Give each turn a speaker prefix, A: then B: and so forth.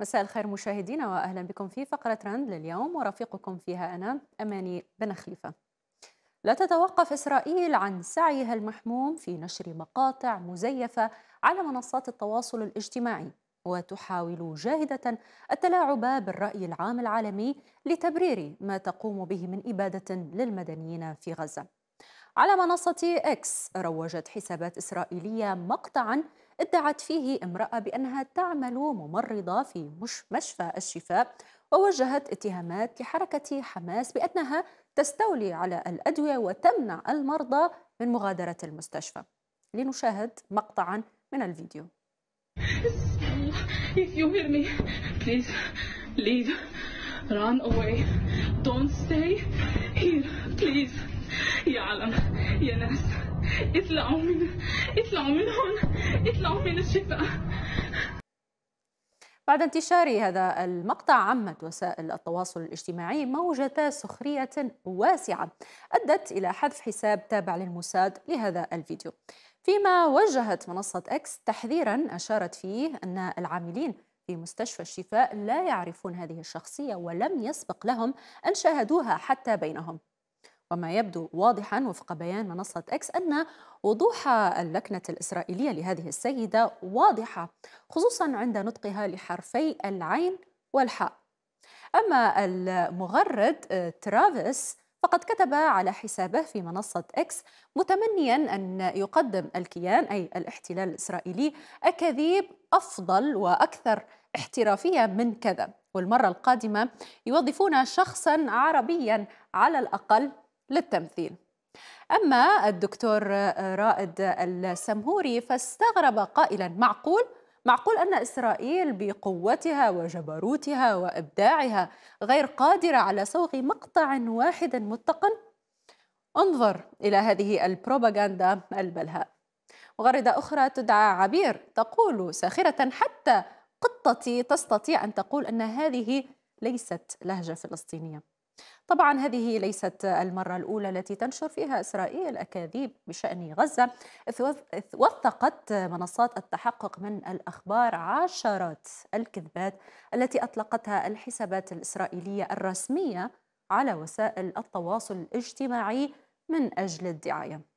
A: مساء الخير مشاهدينا واهلا بكم في فقره رند لليوم ورفيقكم فيها انا اماني بن خليفه. لا تتوقف اسرائيل عن سعيها المحموم في نشر مقاطع مزيفه على منصات التواصل الاجتماعي وتحاول جاهده التلاعب بالراي العام العالمي لتبرير ما تقوم به من اباده للمدنيين في غزه. على منصه اكس روجت حسابات اسرائيليه مقطعا ادعت فيه امرأة بأنها تعمل ممرضة في مش مشفى الشفاء ووجهت اتهامات لحركة حماس بأنها تستولي على الأدوية وتمنع المرضى من مغادرة المستشفى لنشاهد مقطعا من الفيديو If you hear me, please leave, run away, don't stay here, please. يا علم يا ناس اطلعوا من اطلعوا من هون اطلعوا من الشفاء بعد انتشار هذا المقطع عمت وسائل التواصل الاجتماعي موجة سخرية واسعة أدت إلى حذف حساب تابع للموساد لهذا الفيديو فيما وجهت منصة أكس تحذيرا أشارت فيه أن العاملين في مستشفى الشفاء لا يعرفون هذه الشخصية ولم يسبق لهم أن شاهدوها حتى بينهم وما يبدو واضحا وفق بيان منصة اكس أن وضوح اللكنة الإسرائيلية لهذه السيدة واضحة خصوصا عند نطقها لحرفي العين والحاء أما المغرد آه، ترافيس فقد كتب على حسابه في منصة إكس متمنيا أن يقدم الكيان أي الاحتلال الإسرائيلي أكاذيب أفضل وأكثر احترافية من كذا والمرة القادمة يوظفون شخصا عربيا على الأقل للتمثيل أما الدكتور رائد السمهوري فاستغرب قائلا معقول معقول أن إسرائيل بقوتها وجبروتها وإبداعها غير قادرة على صوغ مقطع واحد متقن؟ انظر إلى هذه البروباغندا البلهاء وغردة أخرى تدعى عبير تقول ساخرة حتى قطتي تستطيع أن تقول أن هذه ليست لهجة فلسطينية طبعا هذه ليست المرة الأولى التي تنشر فيها إسرائيل أكاذيب بشأن غزة إذ وثقت منصات التحقق من الأخبار عشرات الكذبات التي أطلقتها الحسابات الإسرائيلية الرسمية على وسائل التواصل الاجتماعي من أجل الدعاية